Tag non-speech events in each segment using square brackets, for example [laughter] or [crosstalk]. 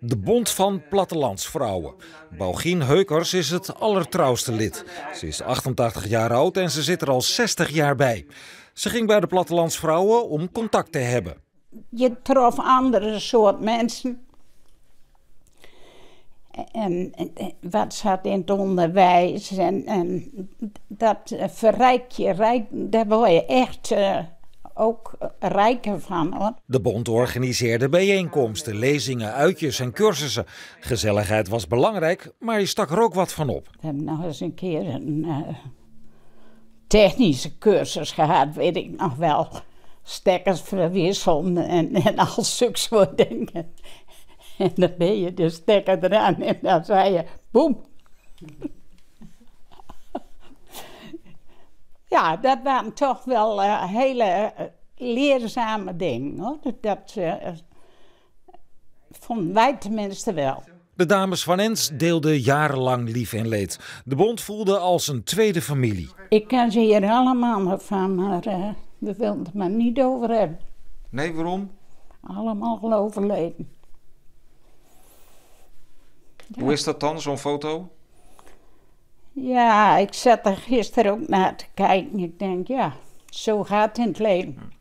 De Bond van Plattelandsvrouwen. Baugien Heukers is het allertrouwste lid. Ze is 88 jaar oud en ze zit er al 60 jaar bij. Ze ging bij de Plattelandsvrouwen om contact te hebben. Je trof andere soort mensen. En, wat zat in het onderwijs. En, dat verrijkt je, rijk, daar word je echt... Eh, ook eh, rijker van. Hoor. De bond organiseerde bijeenkomsten, lezingen, uitjes en cursussen. Gezelligheid was belangrijk, maar je stak er ook wat van op. We hebben nog eens een keer een eh, technische cursus gehad, weet ik nog wel. Stekkers verwisselen en, en al [laughs] zulke soort dingen. En dan ben je de stekker eraan en dan zei je boem. ja, dat waren toch wel eh, hele eh, leerzame dingen. Hoor. Dat, dat eh, vonden wij tenminste wel. De dames van Ens deelden jarenlang lief en leed. De bond voelde als een tweede familie. Ik ken ze hier allemaal van, maar uh, we wilden het maar niet over hebben. Nee, waarom? Allemaal geloven overleden. Hoe is dat dan, zo'n foto? Ja, ik zat er gisteren ook naar te kijken. Ik denk, ja, zo gaat het in het leven.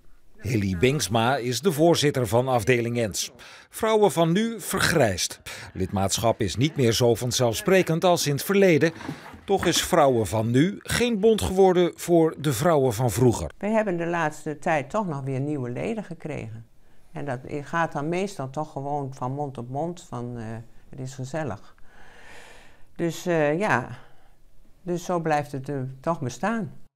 Hilly Bingsma is de voorzitter van afdeling ENS. Vrouwen van nu vergrijst. Lidmaatschap is niet meer zo vanzelfsprekend als in het verleden. Toch is vrouwen van nu geen bond geworden voor de vrouwen van vroeger. We hebben de laatste tijd toch nog weer nieuwe leden gekregen. En dat gaat dan meestal toch gewoon van mond op mond van eh, het is gezellig. Dus eh, ja, dus zo blijft het er toch bestaan.